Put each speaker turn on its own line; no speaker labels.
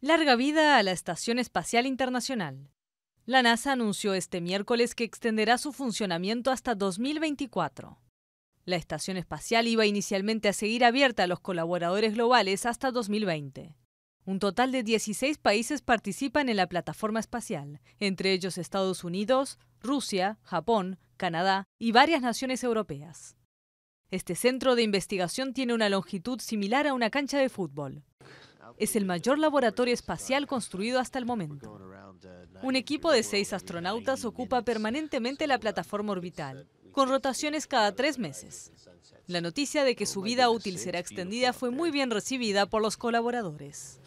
Larga vida a la Estación Espacial Internacional. La NASA anunció este miércoles que extenderá su funcionamiento hasta 2024. La estación espacial iba inicialmente a seguir abierta a los colaboradores globales hasta 2020. Un total de 16 países participan en la plataforma espacial, entre ellos Estados Unidos, Rusia, Japón, Canadá y varias naciones europeas. Este centro de investigación tiene una longitud similar a una cancha de fútbol. Es el mayor laboratorio espacial construido hasta el momento. Un equipo de seis astronautas ocupa permanentemente la plataforma orbital, con rotaciones cada tres meses. La noticia de que su vida útil será extendida fue muy bien recibida por los colaboradores.